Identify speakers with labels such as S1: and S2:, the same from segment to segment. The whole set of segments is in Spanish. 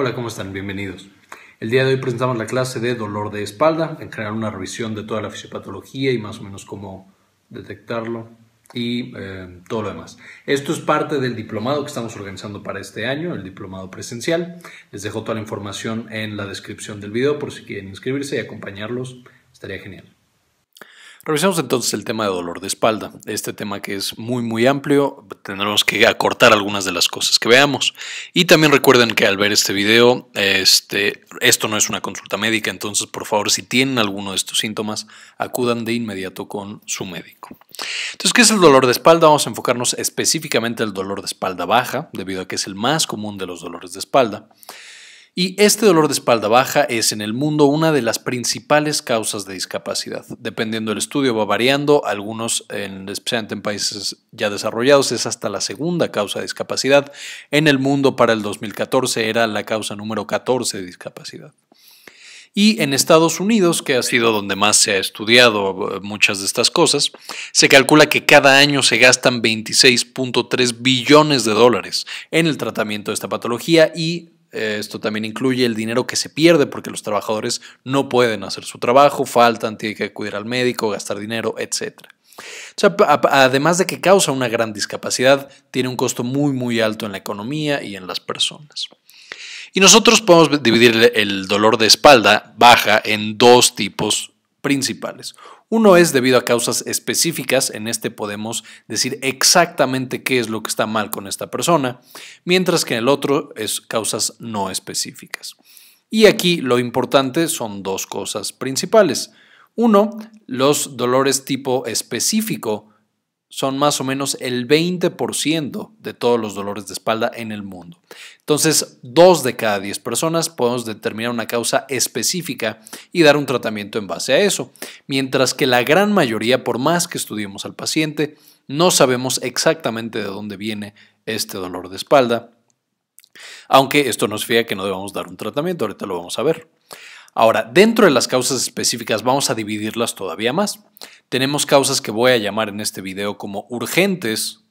S1: Hola, ¿cómo están? Bienvenidos. El día de hoy presentamos la clase de dolor de espalda, en general una revisión de toda la fisiopatología y más o menos cómo detectarlo y eh, todo lo demás. Esto es parte del diplomado que estamos organizando para este año, el diplomado presencial. Les dejo toda la información en la descripción del video por si quieren inscribirse y acompañarlos, estaría genial. Revisamos entonces el tema de dolor de espalda, este tema que es muy muy amplio, tendremos que acortar algunas de las cosas que veamos. Y también recuerden que al ver este video, este, esto no es una consulta médica, entonces por favor si tienen alguno de estos síntomas, acudan de inmediato con su médico. Entonces, ¿qué es el dolor de espalda? Vamos a enfocarnos específicamente al dolor de espalda baja, debido a que es el más común de los dolores de espalda. Y este dolor de espalda baja es en el mundo una de las principales causas de discapacidad. Dependiendo del estudio va variando, algunos, en, especialmente en países ya desarrollados, es hasta la segunda causa de discapacidad. En el mundo para el 2014 era la causa número 14 de discapacidad. Y en Estados Unidos, que ha sido donde más se ha estudiado eh, muchas de estas cosas, se calcula que cada año se gastan 26.3 billones de dólares en el tratamiento de esta patología y eh, esto también incluye el dinero que se pierde porque los trabajadores no pueden hacer su trabajo, faltan, tienen que acudir al médico, gastar dinero, etc. además de que causa una gran discapacidad, tiene un costo muy, muy alto en la economía y en las personas. Y nosotros podemos dividir el dolor de espalda baja en dos tipos principales. Uno es debido a causas específicas, en este podemos decir exactamente qué es lo que está mal con esta persona, mientras que en el otro es causas no específicas. Y aquí lo importante son dos cosas principales. Uno, los dolores tipo específico son más o menos el 20% de todos los dolores de espalda en el mundo. Entonces, dos de cada 10 personas podemos determinar una causa específica y dar un tratamiento en base a eso, mientras que la gran mayoría, por más que estudiemos al paciente, no sabemos exactamente de dónde viene este dolor de espalda, aunque esto nos fía que no debamos dar un tratamiento, ahorita lo vamos a ver. Ahora, dentro de las causas específicas vamos a dividirlas todavía más. Tenemos causas que voy a llamar en este video como urgentes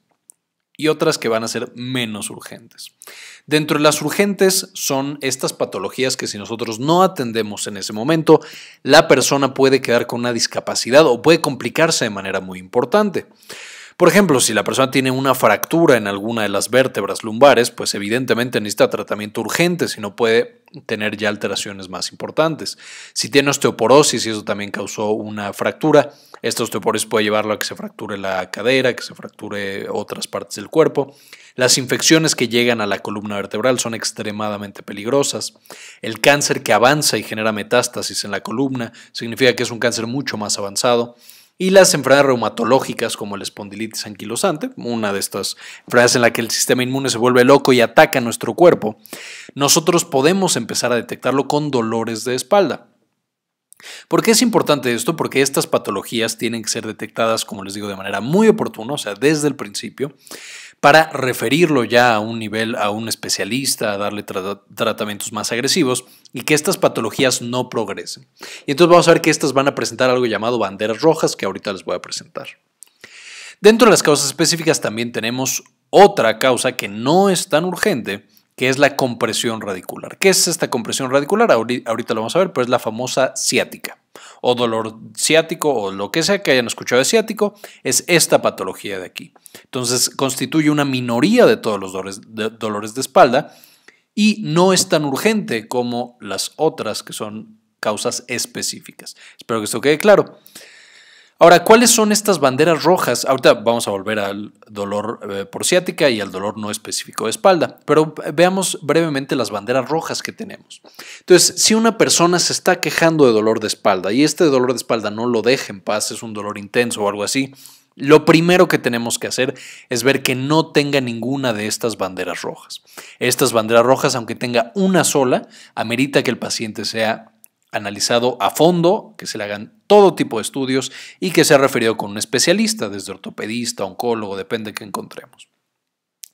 S1: y otras que van a ser menos urgentes. Dentro de las urgentes son estas patologías que si nosotros no atendemos en ese momento, la persona puede quedar con una discapacidad o puede complicarse de manera muy importante. Por ejemplo, si la persona tiene una fractura en alguna de las vértebras lumbares, pues evidentemente necesita tratamiento urgente si no puede tener ya alteraciones más importantes. Si tiene osteoporosis y eso también causó una fractura, esta osteoporosis puede llevarlo a que se fracture la cadera, que se fracture otras partes del cuerpo. Las infecciones que llegan a la columna vertebral son extremadamente peligrosas. El cáncer que avanza y genera metástasis en la columna significa que es un cáncer mucho más avanzado y las enfermedades reumatológicas como la espondilitis anquilosante, una de estas enfermedades en la que el sistema inmune se vuelve loco y ataca nuestro cuerpo, nosotros podemos empezar a detectarlo con dolores de espalda. ¿Por qué es importante esto? Porque estas patologías tienen que ser detectadas, como les digo, de manera muy oportuna, o sea, desde el principio para referirlo ya a un nivel, a un especialista, a darle tratamientos más agresivos y que estas patologías no progresen. Y entonces vamos a ver que estas van a presentar algo llamado banderas rojas que ahorita les voy a presentar. Dentro de las causas específicas también tenemos otra causa que no es tan urgente, que es la compresión radicular. ¿Qué es esta compresión radicular? Ahorita lo vamos a ver, pero es la famosa ciática o dolor ciático o lo que sea que hayan escuchado de ciático, es esta patología de aquí. Entonces, constituye una minoría de todos los dolores de, dolores de espalda y no es tan urgente como las otras que son causas específicas. Espero que esto quede claro. Ahora, ¿cuáles son estas banderas rojas? Ahorita vamos a volver al dolor eh, por ciática y al dolor no específico de espalda, pero veamos brevemente las banderas rojas que tenemos. Entonces, si una persona se está quejando de dolor de espalda y este dolor de espalda no lo deja en paz, es un dolor intenso o algo así, lo primero que tenemos que hacer es ver que no tenga ninguna de estas banderas rojas. Estas banderas rojas, aunque tenga una sola, amerita que el paciente sea analizado a fondo, que se le hagan todo tipo de estudios y que sea referido con un especialista, desde ortopedista, oncólogo, depende que encontremos.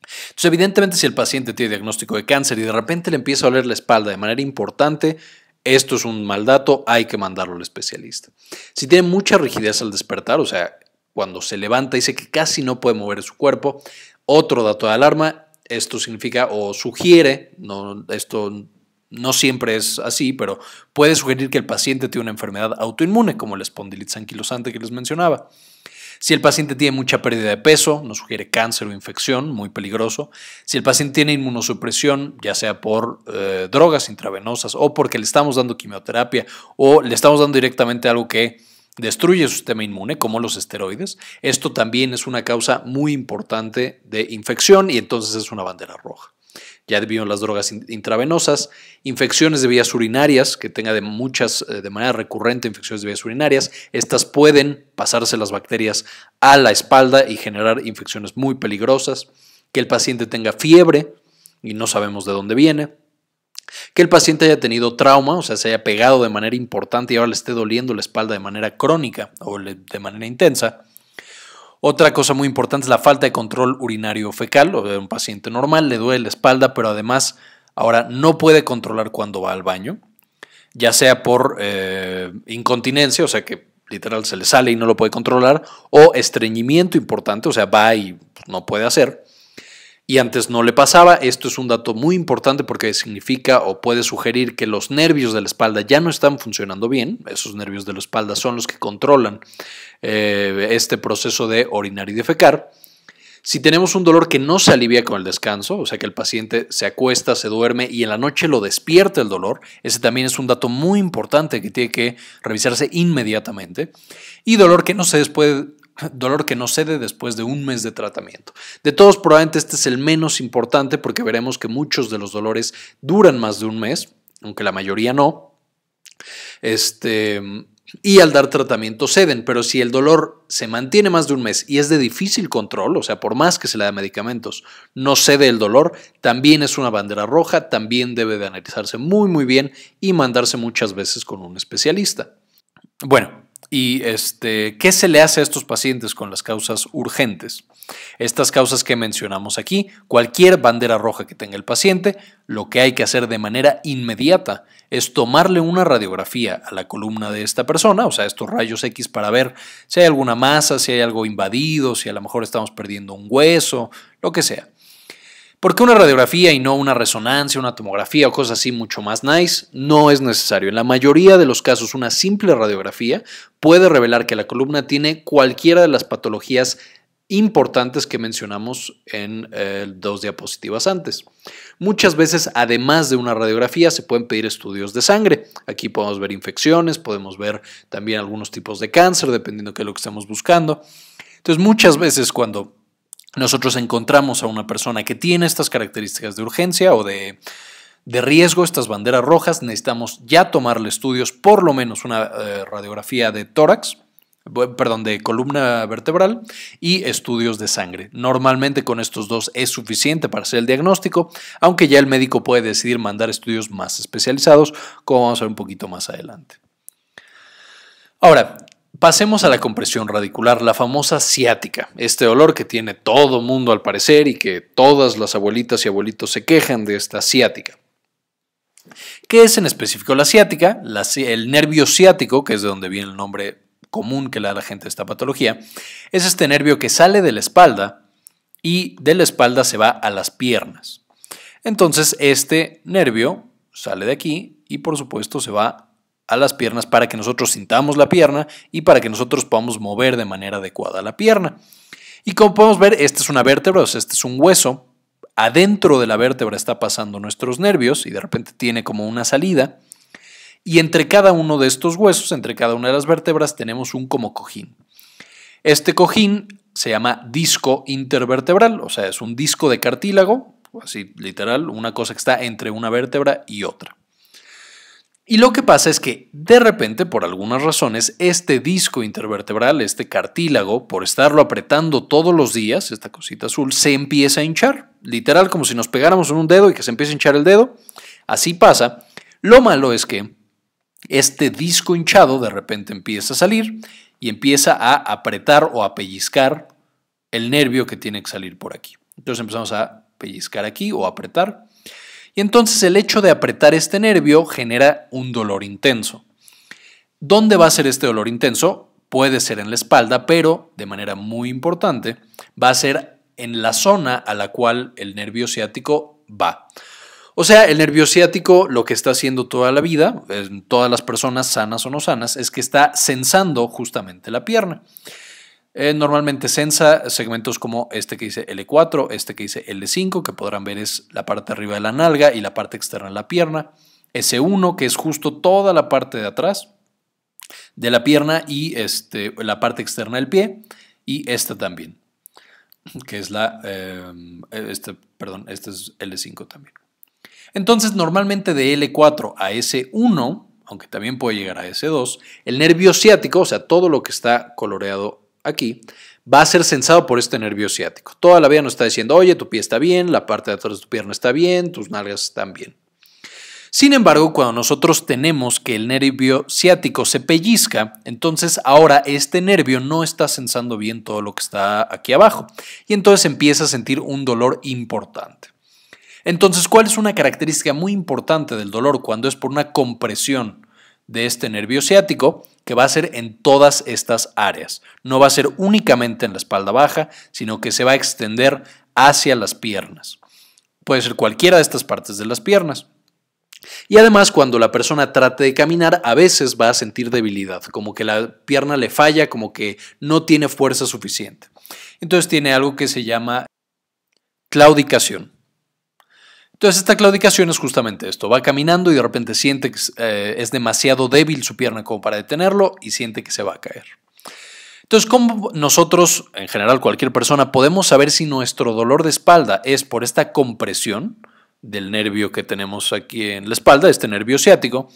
S1: Entonces, evidentemente, si el paciente tiene diagnóstico de cáncer y de repente le empieza a doler la espalda de manera importante, esto es un mal dato, hay que mandarlo al especialista. Si tiene mucha rigidez al despertar, o sea, cuando se levanta y dice que casi no puede mover su cuerpo, otro dato de alarma, esto significa o sugiere, no, esto no siempre es así, pero puede sugerir que el paciente tiene una enfermedad autoinmune, como la espondilitis anquilosante que les mencionaba. Si el paciente tiene mucha pérdida de peso, nos sugiere cáncer o infección, muy peligroso. Si el paciente tiene inmunosupresión, ya sea por eh, drogas intravenosas o porque le estamos dando quimioterapia o le estamos dando directamente algo que destruye su sistema inmune, como los esteroides, esto también es una causa muy importante de infección y entonces es una bandera roja ya a las drogas intravenosas, infecciones de vías urinarias, que tenga de muchas, eh, de manera recurrente infecciones de vías urinarias, estas pueden pasarse las bacterias a la espalda y generar infecciones muy peligrosas, que el paciente tenga fiebre y no sabemos de dónde viene, que el paciente haya tenido trauma, o sea, se haya pegado de manera importante y ahora le esté doliendo la espalda de manera crónica o de manera intensa, otra cosa muy importante es la falta de control urinario fecal. O de un paciente normal le duele la espalda, pero además ahora no puede controlar cuando va al baño, ya sea por eh, incontinencia, o sea que literal se le sale y no lo puede controlar, o estreñimiento importante, o sea, va y no puede hacer y antes no le pasaba. Esto es un dato muy importante porque significa o puede sugerir que los nervios de la espalda ya no están funcionando bien. Esos nervios de la espalda son los que controlan eh, este proceso de orinar y defecar. Si tenemos un dolor que no se alivia con el descanso, o sea que el paciente se acuesta, se duerme y en la noche lo despierta el dolor, ese también es un dato muy importante que tiene que revisarse inmediatamente. Y dolor que no se puede dolor que no cede después de un mes de tratamiento. De todos, probablemente este es el menos importante porque veremos que muchos de los dolores duran más de un mes, aunque la mayoría no. Este, y al dar tratamiento ceden, pero si el dolor se mantiene más de un mes y es de difícil control, o sea, por más que se le da medicamentos, no cede el dolor, también es una bandera roja, también debe de analizarse muy muy bien y mandarse muchas veces con un especialista. Bueno, ¿Y este, qué se le hace a estos pacientes con las causas urgentes? Estas causas que mencionamos aquí, cualquier bandera roja que tenga el paciente, lo que hay que hacer de manera inmediata es tomarle una radiografía a la columna de esta persona, o sea, estos rayos X para ver si hay alguna masa, si hay algo invadido, si a lo mejor estamos perdiendo un hueso, lo que sea. ¿Por qué una radiografía y no una resonancia, una tomografía o cosas así mucho más nice? No es necesario. En la mayoría de los casos, una simple radiografía puede revelar que la columna tiene cualquiera de las patologías importantes que mencionamos en eh, dos diapositivas antes. Muchas veces, además de una radiografía, se pueden pedir estudios de sangre. Aquí podemos ver infecciones, podemos ver también algunos tipos de cáncer, dependiendo de lo que estamos buscando. Entonces, muchas veces cuando nosotros encontramos a una persona que tiene estas características de urgencia o de, riesgo, estas banderas rojas, necesitamos ya tomarle estudios, por lo menos una eh, radiografía de tórax, perdón, de columna vertebral y estudios de sangre. Normalmente con estos dos es suficiente para hacer el diagnóstico, aunque ya el médico puede decidir mandar estudios más especializados, como vamos a ver un poquito más adelante. Ahora, Pasemos a la compresión radicular, la famosa ciática, este dolor que tiene todo mundo al parecer y que todas las abuelitas y abuelitos se quejan de esta ciática. ¿Qué es en específico la ciática? el nervio ciático, que es de donde viene el nombre común que le da a la gente esta patología, es este nervio que sale de la espalda y de la espalda se va a las piernas. Entonces, este nervio sale de aquí y por supuesto se va a las piernas para que nosotros sintamos la pierna y para que nosotros podamos mover de manera adecuada la pierna. Y como podemos ver, esta es una vértebra, o sea, este es un hueso. Adentro de la vértebra está pasando nuestros nervios y de repente tiene como una salida. Y entre cada uno de estos huesos, entre cada una de las vértebras, tenemos un como cojín. Este cojín se llama disco intervertebral, o sea, es un disco de cartílago, así literal, una cosa que está entre una vértebra y otra. Y lo que pasa es que de repente, por algunas razones, este disco intervertebral, este cartílago, por estarlo apretando todos los días, esta cosita azul, se empieza a hinchar. Literal, como si nos pegáramos en un dedo y que se empiece a hinchar el dedo. Así pasa. Lo malo es que este disco hinchado de repente empieza a salir y empieza a apretar o a pellizcar el nervio que tiene que salir por aquí. Entonces empezamos a pellizcar aquí o apretar y entonces el hecho de apretar este nervio genera un dolor intenso. ¿Dónde va a ser este dolor intenso? Puede ser en la espalda, pero de manera muy importante va a ser en la zona a la cual el nervio ciático va. O sea, el nervio ciático lo que está haciendo toda la vida, en todas las personas sanas o no sanas, es que está sensando justamente la pierna. Eh, normalmente sensa segmentos como este que dice L4, este que dice L5, que podrán ver es la parte arriba de la nalga y la parte externa de la pierna. S1, que es justo toda la parte de atrás de la pierna y este, la parte externa del pie. Y esta también, que es la... Eh, eh, este, perdón, este es L5 también. Entonces, normalmente de L4 a S1, aunque también puede llegar a S2, el nervio ciático, o sea, todo lo que está coloreado aquí, va a ser sensado por este nervio ciático. Toda la vida nos está diciendo, oye, tu pie está bien, la parte de atrás de tu pierna está bien, tus nalgas están bien. Sin embargo, cuando nosotros tenemos que el nervio ciático se pellizca, entonces ahora este nervio no está sensando bien todo lo que está aquí abajo y entonces empieza a sentir un dolor importante. Entonces, ¿cuál es una característica muy importante del dolor cuando es por una compresión de este nervio ciático? que va a ser en todas estas áreas. No va a ser únicamente en la espalda baja, sino que se va a extender hacia las piernas. Puede ser cualquiera de estas partes de las piernas. Y además, cuando la persona trate de caminar, a veces va a sentir debilidad, como que la pierna le falla, como que no tiene fuerza suficiente. Entonces tiene algo que se llama claudicación. Entonces esta claudicación es justamente esto. Va caminando y de repente siente que eh, es demasiado débil su pierna como para detenerlo y siente que se va a caer. Entonces, ¿cómo nosotros, en general cualquier persona, podemos saber si nuestro dolor de espalda es por esta compresión del nervio que tenemos aquí en la espalda, este nervio ciático?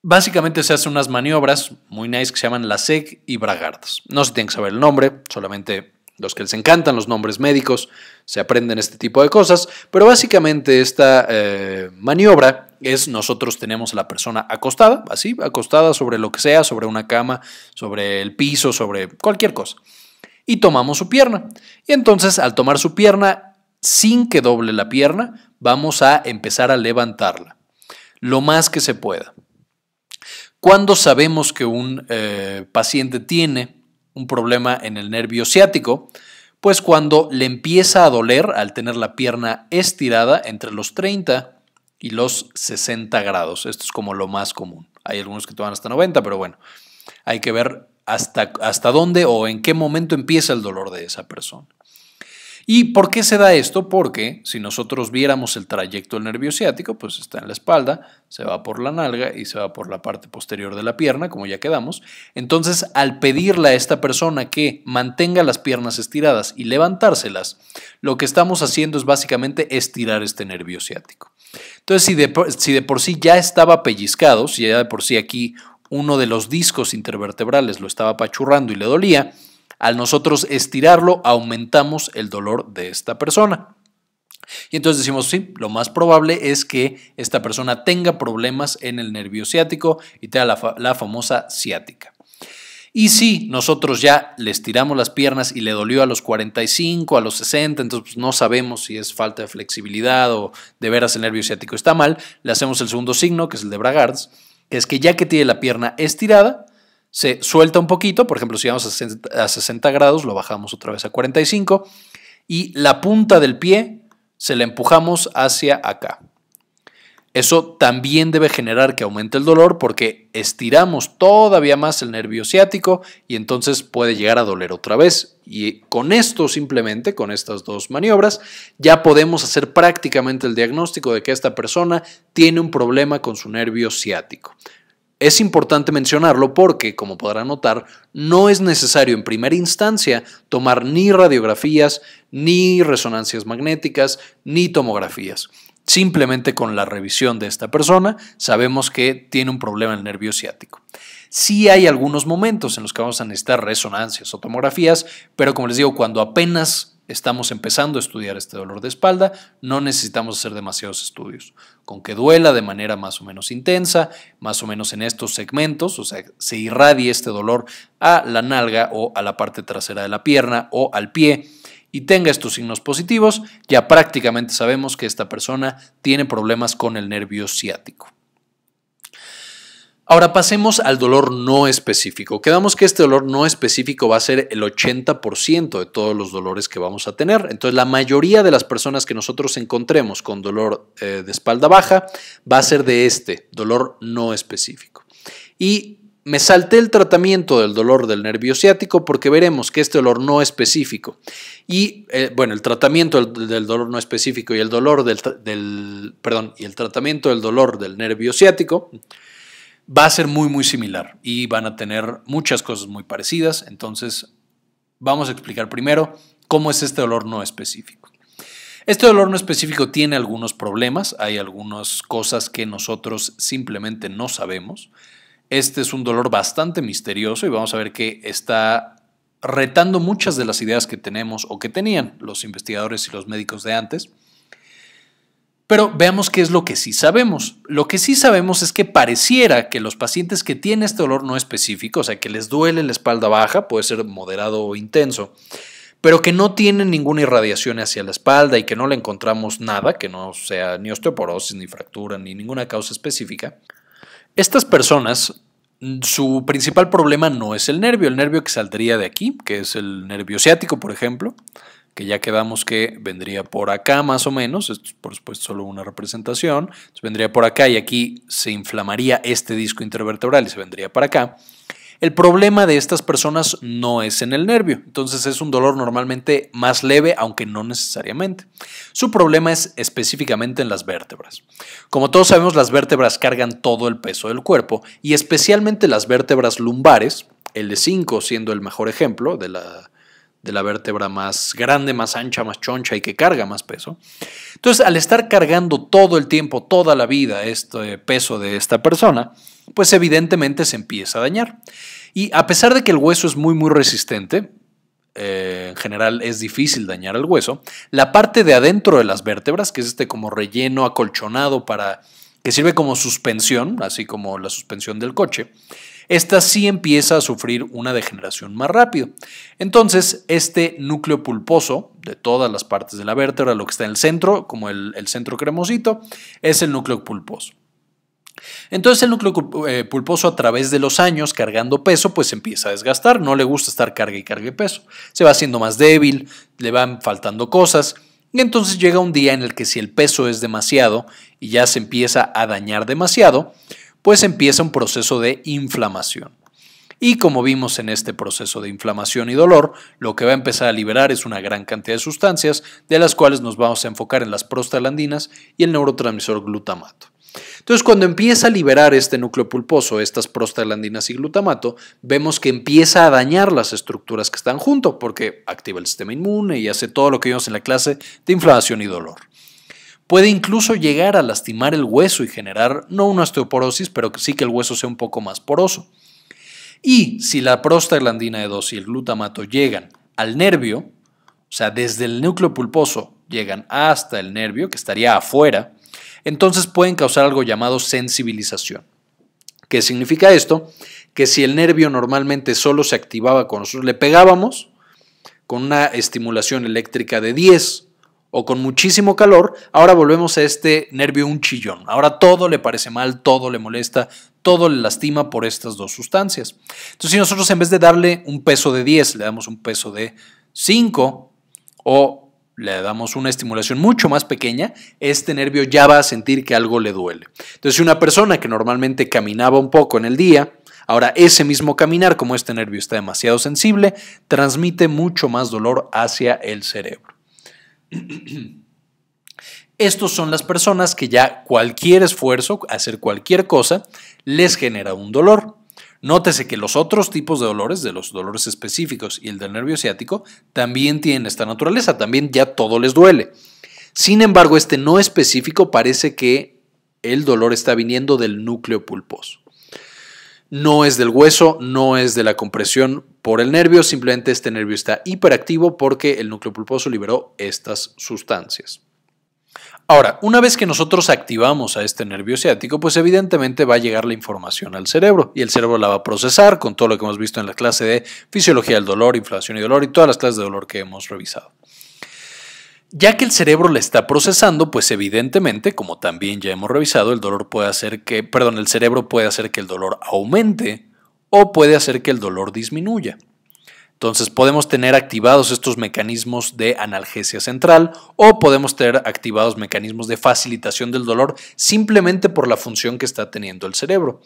S1: Básicamente se hacen unas maniobras muy nice que se llaman la SEC y Bragardas. No se tiene que saber el nombre, solamente los que les encantan los nombres médicos, se aprenden este tipo de cosas, pero básicamente esta eh, maniobra es nosotros tenemos a la persona acostada, así, acostada sobre lo que sea, sobre una cama, sobre el piso, sobre cualquier cosa, y tomamos su pierna. Y entonces al tomar su pierna, sin que doble la pierna, vamos a empezar a levantarla lo más que se pueda. Cuando sabemos que un eh, paciente tiene un problema en el nervio ciático, pues cuando le empieza a doler al tener la pierna estirada entre los 30 y los 60 grados. Esto es como lo más común. Hay algunos que toman hasta 90, pero bueno, hay que ver hasta, hasta dónde o en qué momento empieza el dolor de esa persona. ¿Y por qué se da esto? Porque si nosotros viéramos el trayecto del nervio ciático, pues está en la espalda, se va por la nalga y se va por la parte posterior de la pierna, como ya quedamos. Entonces, al pedirle a esta persona que mantenga las piernas estiradas y levantárselas, lo que estamos haciendo es básicamente estirar este nervio ciático. Entonces, si de, por sí ya estaba pellizcado, si ya de por sí aquí uno de los discos intervertebrales lo estaba pachurrando y le dolía, al nosotros estirarlo, aumentamos el dolor de esta persona. Y entonces decimos, sí, lo más probable es que esta persona tenga problemas en el nervio ciático y tenga la, famosa ciática. Y si nosotros ya le estiramos las piernas y le dolió a los 45, a los 60, entonces pues, no sabemos si es falta de flexibilidad o de veras el nervio ciático está mal, le hacemos el segundo signo, que es el de Bragards, que es que ya que tiene la pierna estirada, se suelta un poquito, por ejemplo, si vamos a 60, grados, lo bajamos otra vez a 45 y la punta del pie se la empujamos hacia acá. Eso también debe generar que aumente el dolor porque estiramos todavía más el nervio ciático y entonces puede llegar a doler otra vez. Y con esto simplemente, con estas dos maniobras, ya podemos hacer prácticamente el diagnóstico de que esta persona tiene un problema con su nervio ciático. Es importante mencionarlo porque, como podrán notar, no es necesario en primera instancia tomar ni radiografías, ni resonancias magnéticas, ni tomografías. Simplemente con la revisión de esta persona sabemos que tiene un problema en el nervio ciático. Sí hay algunos momentos en los que vamos a necesitar resonancias o tomografías, pero como les digo, cuando apenas estamos empezando a estudiar este dolor de espalda, no necesitamos hacer demasiados estudios. Con que duela de manera más o menos intensa, más o menos en estos segmentos, o sea, se irradie este dolor a la nalga o a la parte trasera de la pierna o al pie y tenga estos signos positivos, ya prácticamente sabemos que esta persona tiene problemas con el nervio ciático. Ahora pasemos al dolor no específico. Quedamos que este dolor no específico va a ser el 80% de todos los dolores que vamos a tener. Entonces, la mayoría de las personas que nosotros encontremos con dolor eh, de espalda baja va a ser de este, dolor no específico. Y me salté el tratamiento del dolor del nervio ciático porque veremos que este dolor no específico y eh, bueno, el tratamiento del, dolor no específico y el dolor del, perdón, y el tratamiento del dolor del nervio ciático va a ser muy, muy similar y van a tener muchas cosas muy parecidas. Entonces, vamos a explicar primero cómo es este dolor no específico. Este dolor no específico tiene algunos problemas, hay algunas cosas que nosotros simplemente no sabemos. Este es un dolor bastante misterioso y vamos a ver que está retando muchas de las ideas que tenemos o que tenían los investigadores y los médicos de antes. Pero veamos qué es lo que sí sabemos. Lo que sí sabemos es que pareciera que los pacientes que tienen este dolor no específico, o sea, que les duele la espalda baja, puede ser moderado o intenso, pero que no tienen ninguna irradiación hacia la espalda y que no le encontramos nada, que no sea ni osteoporosis, ni fractura, ni ninguna causa específica, estas personas su principal problema no es el nervio, el nervio que saldría de aquí, que es el nervio ciático, por ejemplo, que ya quedamos que vendría por acá más o menos, esto es por supuesto solo una representación, vendría por acá y aquí se inflamaría este disco intervertebral y se vendría para acá. El problema de estas personas no es en el nervio, entonces es un dolor normalmente más leve, aunque no necesariamente. Su problema es específicamente en las vértebras. Como todos sabemos, las vértebras cargan todo el peso del cuerpo y especialmente las vértebras lumbares, el de 5 siendo el mejor ejemplo de la de la vértebra más grande, más ancha, más choncha y que carga más peso. Entonces, al estar cargando todo el tiempo, toda la vida, este peso de esta persona, pues evidentemente se empieza a dañar. Y a pesar de que el hueso es muy, muy resistente, eh, en general es difícil dañar el hueso, la parte de adentro de las vértebras, que es este como relleno acolchonado para que sirve como suspensión, así como la suspensión del coche, esta sí empieza a sufrir una degeneración más rápido. Entonces, este núcleo pulposo de todas las partes de la vértebra, lo que está en el centro, como el, centro cremosito, es el núcleo pulposo. Entonces el núcleo eh, pulposo a través de los años cargando peso pues empieza a desgastar, no le gusta estar carga y cargue peso, se va haciendo más débil, le van faltando cosas y entonces llega un día en el que si el peso es demasiado y ya se empieza a dañar demasiado, pues empieza un proceso de inflamación. Y como vimos en este proceso de inflamación y dolor, lo que va a empezar a liberar es una gran cantidad de sustancias, de las cuales nos vamos a enfocar en las prostaglandinas y el neurotransmisor glutamato. Entonces, cuando empieza a liberar este núcleo pulposo, estas prostaglandinas y glutamato, vemos que empieza a dañar las estructuras que están junto, porque activa el sistema inmune y hace todo lo que vimos en la clase de inflamación y dolor. Puede incluso llegar a lastimar el hueso y generar no una osteoporosis, pero sí que el hueso sea un poco más poroso. Y si la prostaglandina E2 y el glutamato llegan al nervio, o sea, desde el núcleo pulposo llegan hasta el nervio, que estaría afuera, entonces pueden causar algo llamado sensibilización. ¿Qué significa esto? Que si el nervio normalmente solo se activaba cuando nosotros le pegábamos, con una estimulación eléctrica de 10 o con muchísimo calor, ahora volvemos a este nervio un chillón. Ahora todo le parece mal, todo le molesta, todo le lastima por estas dos sustancias. Entonces, si nosotros en vez de darle un peso de 10, le damos un peso de 5 o le damos una estimulación mucho más pequeña, este nervio ya va a sentir que algo le duele. Entonces, si una persona que normalmente caminaba un poco en el día, ahora ese mismo caminar, como este nervio está demasiado sensible, transmite mucho más dolor hacia el cerebro. Estos son las personas que ya cualquier esfuerzo, hacer cualquier cosa, les genera un dolor. Nótese que los otros tipos de dolores, de los dolores específicos y el del nervio ciático, también tienen esta naturaleza, también ya todo les duele. Sin embargo, este no específico parece que el dolor está viniendo del núcleo pulposo no es del hueso, no es de la compresión por el nervio, simplemente este nervio está hiperactivo porque el núcleo pulposo liberó estas sustancias. Ahora, una vez que nosotros activamos a este nervio ciático, pues evidentemente va a llegar la información al cerebro y el cerebro la va a procesar con todo lo que hemos visto en la clase de fisiología del dolor, inflación y dolor y todas las clases de dolor que hemos revisado ya que el cerebro la está procesando, pues evidentemente, como también ya hemos revisado, el dolor puede hacer que, perdón, el cerebro puede hacer que el dolor aumente o puede hacer que el dolor disminuya. Entonces podemos tener activados estos mecanismos de analgesia central o podemos tener activados mecanismos de facilitación del dolor simplemente por la función que está teniendo el cerebro.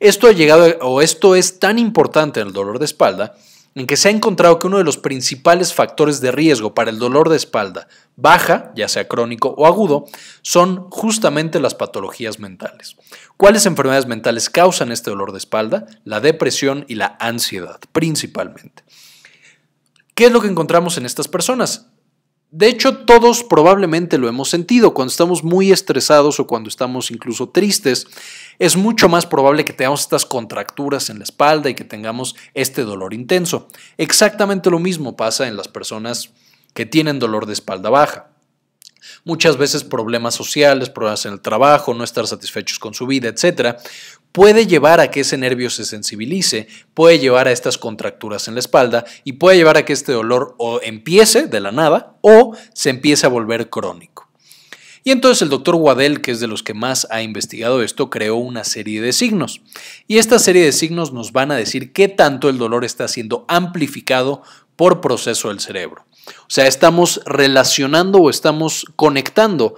S1: Esto ha llegado o esto es tan importante en el dolor de espalda en que se ha encontrado que uno de los principales factores de riesgo para el dolor de espalda baja, ya sea crónico o agudo, son justamente las patologías mentales. ¿Cuáles enfermedades mentales causan este dolor de espalda? La depresión y la ansiedad, principalmente. ¿Qué es lo que encontramos en estas personas? De hecho, todos probablemente lo hemos sentido. Cuando estamos muy estresados o cuando estamos incluso tristes, es mucho más probable que tengamos estas contracturas en la espalda y que tengamos este dolor intenso. Exactamente lo mismo pasa en las personas que tienen dolor de espalda baja. Muchas veces problemas sociales, problemas en el trabajo, no estar satisfechos con su vida, etcétera puede llevar a que ese nervio se sensibilice, puede llevar a estas contracturas en la espalda y puede llevar a que este dolor o empiece de la nada o se empiece a volver crónico. Y entonces el doctor Waddell, que es de los que más ha investigado esto, creó una serie de signos. Y esta serie de signos nos van a decir qué tanto el dolor está siendo amplificado por proceso del cerebro. O sea, estamos relacionando o estamos conectando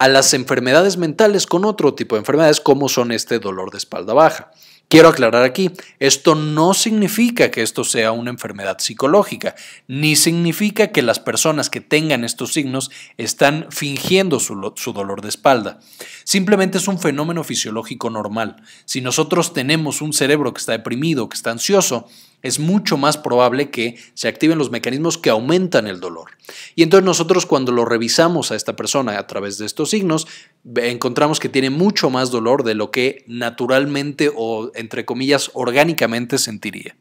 S1: a las enfermedades mentales con otro tipo de enfermedades como son este dolor de espalda baja. Quiero aclarar aquí, esto no significa que esto sea una enfermedad psicológica, ni significa que las personas que tengan estos signos están fingiendo su, su, dolor de espalda. Simplemente es un fenómeno fisiológico normal. Si nosotros tenemos un cerebro que está deprimido, que está ansioso, es mucho más probable que se activen los mecanismos que aumentan el dolor. Y entonces nosotros cuando lo revisamos a esta persona a través de estos signos, encontramos que tiene mucho más dolor de lo que naturalmente o entre comillas orgánicamente sentiría.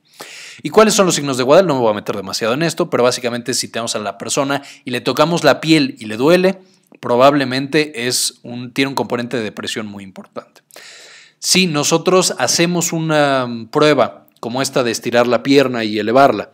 S1: ¿Y cuáles son los signos de Waddell? No me voy a meter demasiado en esto, pero básicamente si tenemos a la persona y le tocamos la piel y le duele, probablemente es tiene un componente de depresión muy importante. Si nosotros hacemos una prueba como esta de estirar la pierna y elevarla.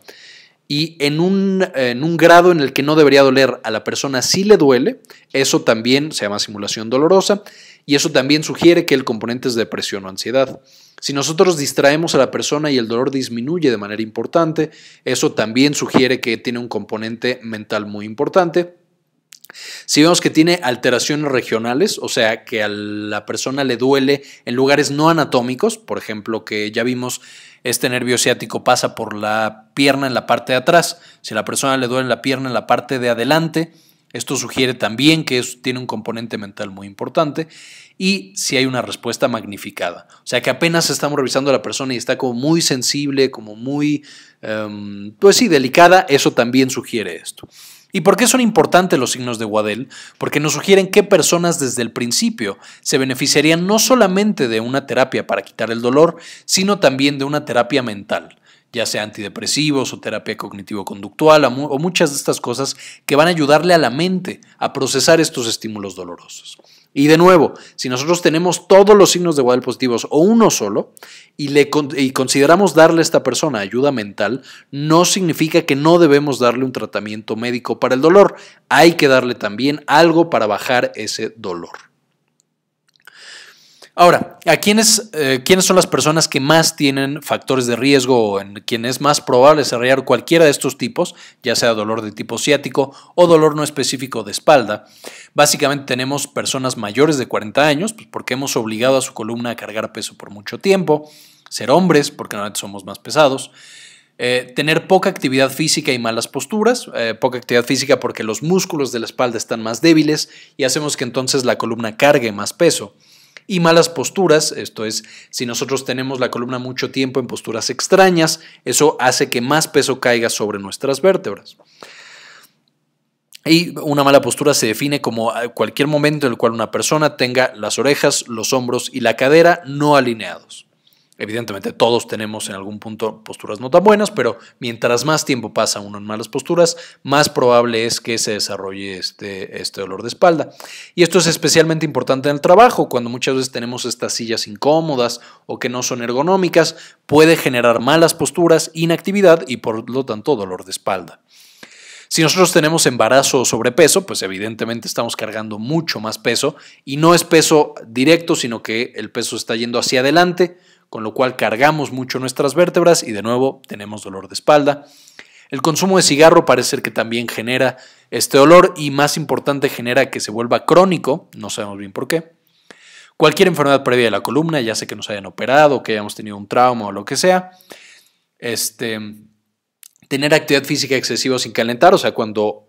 S1: Y en un, en un grado en el que no debería doler a la persona si le duele, eso también se llama simulación dolorosa y eso también sugiere que el componente es depresión o ansiedad. Si nosotros distraemos a la persona y el dolor disminuye de manera importante, eso también sugiere que tiene un componente mental muy importante si vemos que tiene alteraciones regionales, o sea, que a la persona le duele en lugares no anatómicos, por ejemplo, que ya vimos este nervio ciático pasa por la pierna en la parte de atrás, si a la persona le duele la pierna en la parte de adelante, esto sugiere también que tiene un componente mental muy importante y si hay una respuesta magnificada. O sea que apenas estamos revisando a la persona y está como muy sensible, como muy, em, pues sí, delicada, eso también sugiere esto. ¿Y por qué son importantes los signos de Waddell? Porque nos sugieren que personas desde el principio se beneficiarían no solamente de una terapia para quitar el dolor, sino también de una terapia mental ya sea antidepresivos o terapia cognitivo-conductual o muchas de estas cosas que van a ayudarle a la mente a procesar estos estímulos dolorosos. Y de nuevo, si nosotros tenemos todos los signos de Waddle positivos o uno solo y, le, y consideramos darle a esta persona ayuda mental, no significa que no debemos darle un tratamiento médico para el dolor. Hay que darle también algo para bajar ese dolor. Ahora, ¿a eh, quiénes, son las personas que más tienen factores de riesgo o en quienes es más probable desarrollar cualquiera de estos tipos, ya sea dolor de tipo ciático o dolor no específico de espalda? Básicamente tenemos personas mayores de 40 años, pues, porque hemos obligado a su columna a cargar peso por mucho tiempo, ser hombres, porque normalmente somos más pesados, eh, tener poca actividad física y malas posturas, eh, poca actividad física porque los músculos de la espalda están más débiles y hacemos que entonces la columna cargue más peso y malas posturas, esto es, si nosotros tenemos la columna mucho tiempo en posturas extrañas, eso hace que más peso caiga sobre nuestras vértebras. Y una mala postura se define como ah, cualquier momento en el cual una persona tenga las orejas, los hombros y la cadera no alineados. Evidentemente todos tenemos en algún punto posturas no tan buenas, pero mientras más tiempo pasa uno en malas posturas, más probable es que se desarrolle este, este dolor de espalda. Y esto es especialmente importante en el trabajo, cuando muchas veces tenemos estas sillas incómodas o que no son ergonómicas, puede generar malas posturas, inactividad y por lo tanto dolor de espalda. Si nosotros tenemos embarazo o sobrepeso, pues evidentemente estamos cargando mucho más peso y no es peso directo, sino que el peso está yendo hacia adelante, con lo cual cargamos mucho nuestras vértebras y de nuevo tenemos dolor de espalda. El consumo de cigarro parece ser que también genera este dolor y más importante genera que se vuelva crónico, no sabemos bien por qué. Cualquier enfermedad previa de la columna, ya sea que nos hayan operado, que hayamos tenido un trauma o lo que sea. Este, tener actividad física excesiva sin calentar, o sea, cuando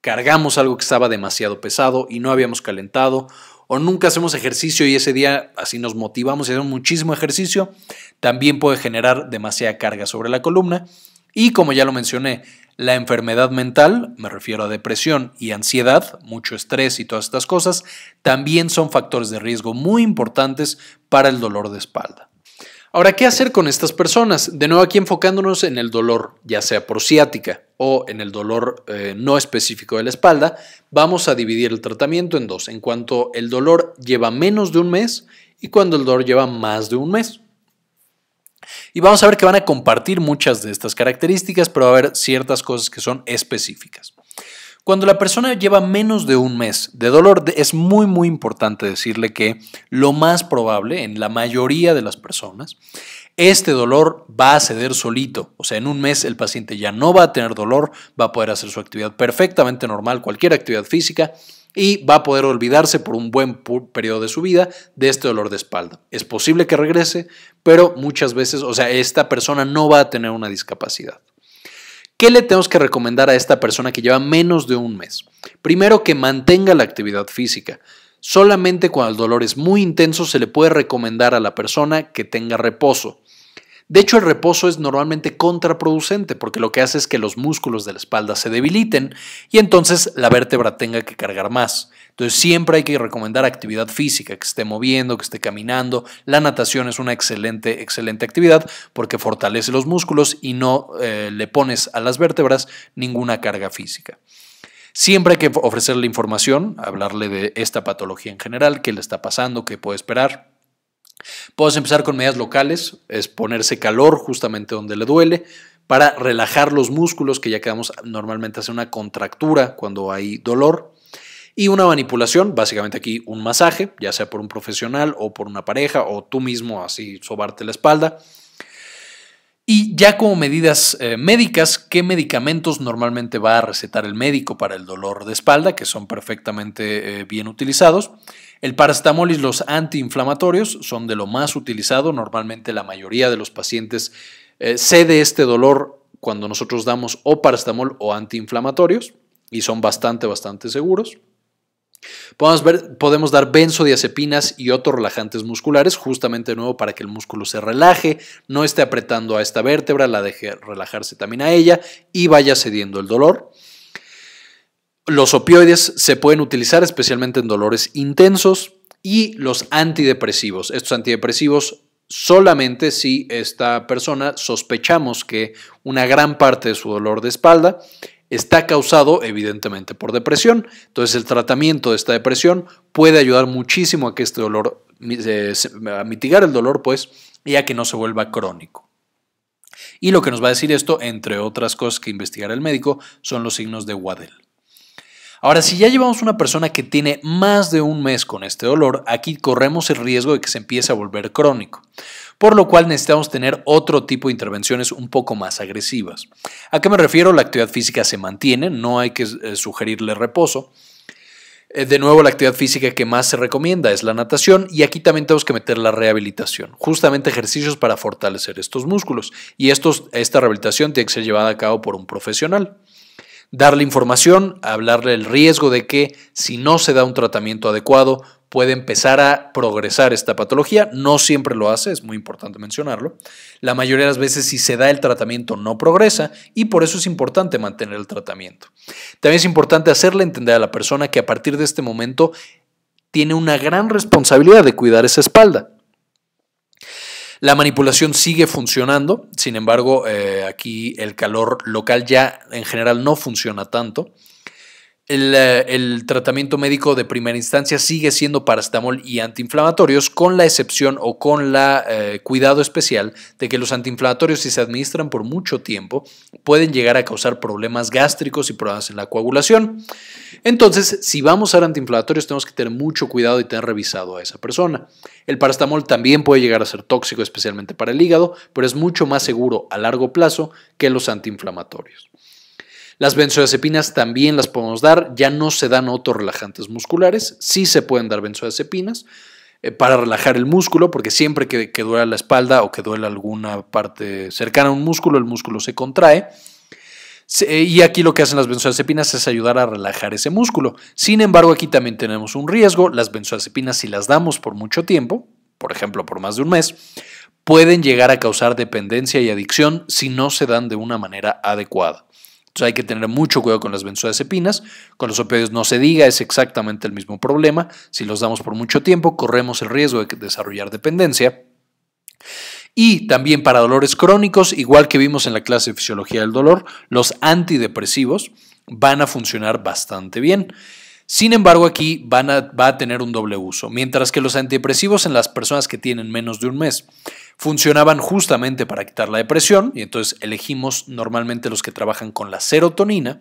S1: cargamos algo que estaba demasiado pesado y no habíamos calentado o nunca hacemos ejercicio y ese día así nos motivamos y hacemos muchísimo ejercicio, también puede generar demasiada carga sobre la columna. Y como ya lo mencioné, la enfermedad mental, me refiero a depresión y ansiedad, mucho estrés y todas estas cosas, también son factores de riesgo muy importantes para el dolor de espalda. Ahora, ¿qué hacer con estas personas? De nuevo aquí enfocándonos en el dolor, ya sea por ciática o en el dolor eh, no específico de la espalda, vamos a dividir el tratamiento en dos, en cuanto el dolor lleva menos de un mes y cuando el dolor lleva más de un mes. Y vamos a ver que van a compartir muchas de estas características, pero va a haber ciertas cosas que son específicas. Cuando la persona lleva menos de un mes de dolor, es muy, muy importante decirle que lo más probable en la mayoría de las personas este dolor va a ceder solito, o sea, en un mes el paciente ya no va a tener dolor, va a poder hacer su actividad perfectamente normal, cualquier actividad física, y va a poder olvidarse por un buen periodo de su vida de este dolor de espalda. Es posible que regrese, pero muchas veces, o sea, esta persona no va a tener una discapacidad. ¿Qué le tenemos que recomendar a esta persona que lleva menos de un mes? Primero, que mantenga la actividad física. Solamente cuando el dolor es muy intenso se le puede recomendar a la persona que tenga reposo. De hecho, el reposo es normalmente contraproducente porque lo que hace es que los músculos de la espalda se debiliten y entonces la vértebra tenga que cargar más. Entonces, siempre hay que recomendar actividad física, que esté moviendo, que esté caminando. La natación es una excelente, excelente actividad porque fortalece los músculos y no eh, le pones a las vértebras ninguna carga física. Siempre hay que ofrecerle información, hablarle de esta patología en general, qué le está pasando, qué puede esperar Puedes empezar con medidas locales, es ponerse calor justamente donde le duele, para relajar los músculos, que ya quedamos normalmente hace una contractura cuando hay dolor. Y una manipulación, básicamente aquí un masaje, ya sea por un profesional o por una pareja o tú mismo así sobarte la espalda. Y ya como medidas eh, médicas, ¿qué medicamentos normalmente va a recetar el médico para el dolor de espalda, que son perfectamente eh, bien utilizados? El paracetamol y los antiinflamatorios son de lo más utilizado. Normalmente la mayoría de los pacientes eh, cede este dolor cuando nosotros damos o paracetamol o antiinflamatorios y son bastante, bastante seguros. Podemos, ver, podemos, dar benzodiazepinas y otros relajantes musculares, justamente de nuevo para que el músculo se relaje, no esté apretando a esta vértebra, la deje relajarse también a ella y vaya cediendo el dolor. Los opioides se pueden utilizar especialmente en dolores intensos y los antidepresivos. Estos antidepresivos solamente si esta persona sospechamos que una gran parte de su dolor de espalda está causado evidentemente por depresión. Entonces el tratamiento de esta depresión puede ayudar muchísimo a que este dolor, eh, a mitigar el dolor, pues, y a que no se vuelva crónico. Y lo que nos va a decir esto, entre otras cosas que investigará el médico, son los signos de Waddell. Ahora, si ya llevamos una persona que tiene más de un mes con este dolor, aquí corremos el riesgo de que se empiece a volver crónico, por lo cual necesitamos tener otro tipo de intervenciones un poco más agresivas. ¿A qué me refiero? La actividad física se mantiene, no hay que eh, sugerirle reposo. Eh, de nuevo, la actividad física que más se recomienda es la natación y aquí también tenemos que meter la rehabilitación, justamente ejercicios para fortalecer estos músculos y esta rehabilitación tiene que ser llevada a cabo por un profesional darle información, hablarle el riesgo de que si no se da un tratamiento adecuado puede empezar a progresar esta patología. No siempre lo hace, es muy importante mencionarlo. La mayoría de las veces si se da el tratamiento no progresa y por eso es importante mantener el tratamiento. También es importante hacerle entender a la persona que a partir de este momento tiene una gran responsabilidad de cuidar esa espalda. La manipulación sigue funcionando, sin embargo, eh, aquí el calor local ya en general no funciona tanto. Eh, el, tratamiento médico de primera instancia sigue siendo paracetamol y antiinflamatorios, con la excepción o con la eh, cuidado especial de que los antiinflamatorios, si se administran por mucho tiempo, pueden llegar a causar problemas gástricos y problemas en la coagulación. Entonces, si vamos a dar antiinflamatorios, tenemos que tener mucho cuidado y tener revisado a esa persona. El paracetamol también puede llegar a ser tóxico, especialmente para el hígado, pero es mucho más seguro a largo plazo que los antiinflamatorios. Las benzodiazepinas también las podemos dar, ya no se dan otros relajantes musculares, sí se pueden dar benzodiazepinas eh, para relajar el músculo, porque siempre que, que, duela la espalda o que duele alguna parte cercana a un músculo, el músculo se contrae. Eh, y aquí lo que hacen las benzodiazepinas es ayudar a relajar ese músculo. Sin embargo, aquí también tenemos un riesgo. Las benzodiazepinas, si las damos por mucho tiempo, por ejemplo, por más de un mes, pueden llegar a causar dependencia y adicción si no se dan de una manera adecuada hay que tener mucho cuidado con las benzodiazepinas. Con los opioides no se diga, es exactamente el mismo problema. Si los damos por mucho tiempo, corremos el riesgo de desarrollar dependencia. Y también para dolores crónicos, igual que vimos en la clase de fisiología del dolor, los antidepresivos van a funcionar bastante bien. Sin embargo, aquí van va a tener un doble uso, mientras que los antidepresivos en las personas que tienen menos de un mes funcionaban justamente para quitar la depresión, y entonces elegimos normalmente los que trabajan con la serotonina.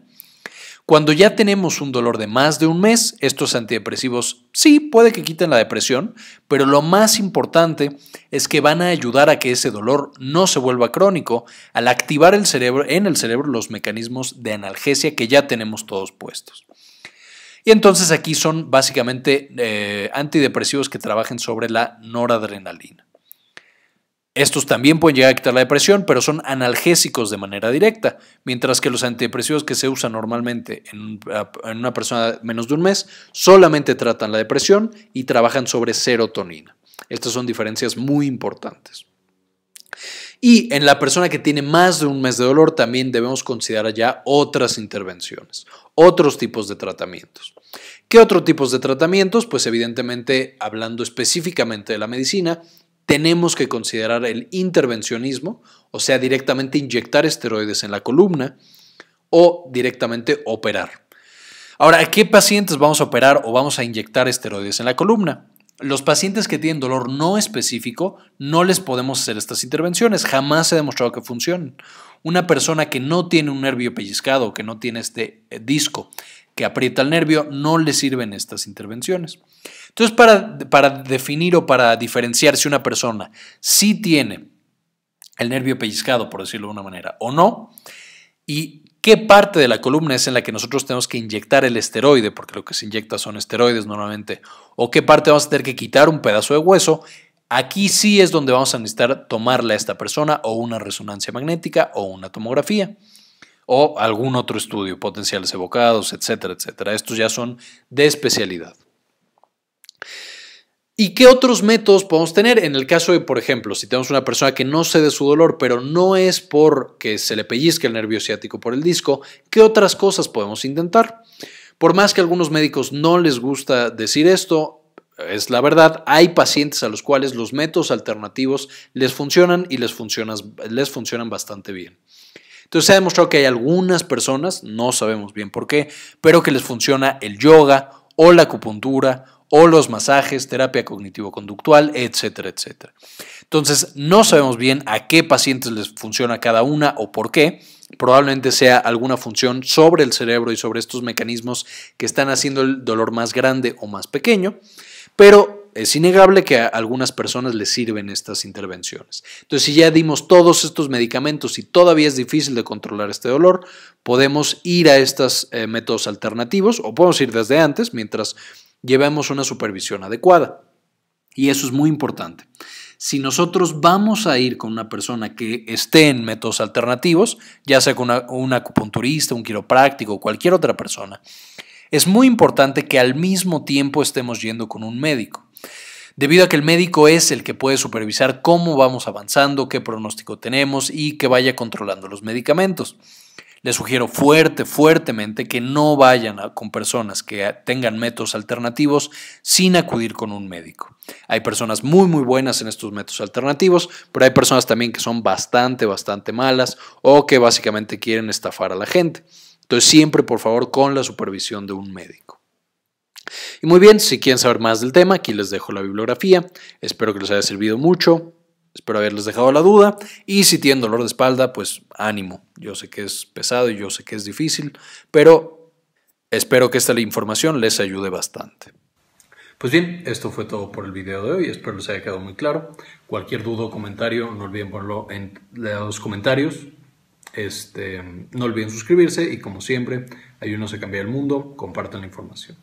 S1: Cuando ya tenemos un dolor de más de un mes, estos antidepresivos sí puede que quiten la depresión, pero lo más importante es que van a ayudar a que ese dolor no se vuelva crónico al activar el cerebro, en el cerebro los mecanismos de analgesia que ya tenemos todos puestos. Y entonces aquí son básicamente eh, antidepresivos que trabajen sobre la noradrenalina. Estos también pueden llegar a quitar la depresión, pero son analgésicos de manera directa, mientras que los antidepresivos que se usan normalmente en, una persona menos de un mes solamente tratan la depresión y trabajan sobre serotonina. Estas son diferencias muy importantes. Y en la persona que tiene más de un mes de dolor también debemos considerar ya otras intervenciones otros tipos de tratamientos. ¿Qué otros tipos de tratamientos? Pues evidentemente, hablando específicamente de la medicina, tenemos que considerar el intervencionismo, o sea, directamente inyectar esteroides en la columna o directamente operar. Ahora, ¿a qué pacientes vamos a operar o vamos a inyectar esteroides en la columna? Los pacientes que tienen dolor no específico no les podemos hacer estas intervenciones, jamás se ha demostrado que funcionen. Una persona que no tiene un nervio pellizcado, que no tiene este eh, disco que aprieta el nervio, no le sirven estas intervenciones. Entonces, para, para definir o para diferenciar si una persona sí tiene el nervio pellizcado, por decirlo de una manera, o no, y qué parte de la columna es en la que nosotros tenemos que inyectar el esteroide, porque lo que se inyecta son esteroides normalmente, o qué parte vamos a tener que quitar un pedazo de hueso, Aquí sí es donde vamos a necesitar tomarle a esta persona o una resonancia magnética o una tomografía o algún otro estudio, potenciales evocados, etcétera, etcétera. Estos ya son de especialidad. ¿Y qué otros métodos podemos tener? En el caso de, por ejemplo, si tenemos una persona que no cede su dolor, pero no es porque se le pellizca el nervio ciático por el disco, ¿qué otras cosas podemos intentar? Por más que a algunos médicos no les gusta decir esto, es la verdad, hay pacientes a los cuales los métodos alternativos les funcionan y les, funcionan, bastante bien. Entonces se ha demostrado que hay algunas personas, no sabemos bien por qué, pero que les funciona el yoga o la acupuntura o los masajes, terapia cognitivo-conductual, etcétera, etcétera. Entonces, no sabemos bien a qué pacientes les funciona cada una o por qué. Probablemente sea alguna función sobre el cerebro y sobre estos mecanismos que están haciendo el dolor más grande o más pequeño. Pero es innegable que a algunas personas les sirven estas intervenciones. Entonces, si ya dimos todos estos medicamentos y todavía es difícil de controlar este dolor, podemos ir a estos eh, métodos alternativos o podemos ir desde antes mientras llevemos una supervisión adecuada. Y eso es muy importante. Si nosotros vamos a ir con una persona que esté en métodos alternativos, ya sea con un acupunturista, un quiropráctico, cualquier otra persona, es muy importante que al mismo tiempo estemos yendo con un médico debido a que el médico es el que puede supervisar cómo vamos avanzando, qué pronóstico tenemos y que vaya controlando los medicamentos. Les sugiero fuerte, fuertemente que no vayan con personas que tengan métodos alternativos sin acudir con un médico. Hay personas muy, muy buenas en estos métodos alternativos, pero hay personas también que son bastante, bastante malas o que básicamente quieren estafar a la gente. Entonces siempre, por favor, con la supervisión de un médico. Y muy bien, si quieren saber más del tema, aquí les dejo la bibliografía. Espero que les haya servido mucho. Espero haberles dejado la duda. Y si tienen dolor de espalda, pues ánimo. Yo sé que es pesado y yo sé que es difícil, pero espero que esta información les ayude bastante. Pues bien, esto fue todo por el video de hoy. Espero les haya quedado muy claro. Cualquier duda o comentario, no olviden ponerlo en los comentarios. Este, no olviden suscribirse y como siempre, ayúdenos a cambiar el mundo, compartan la información.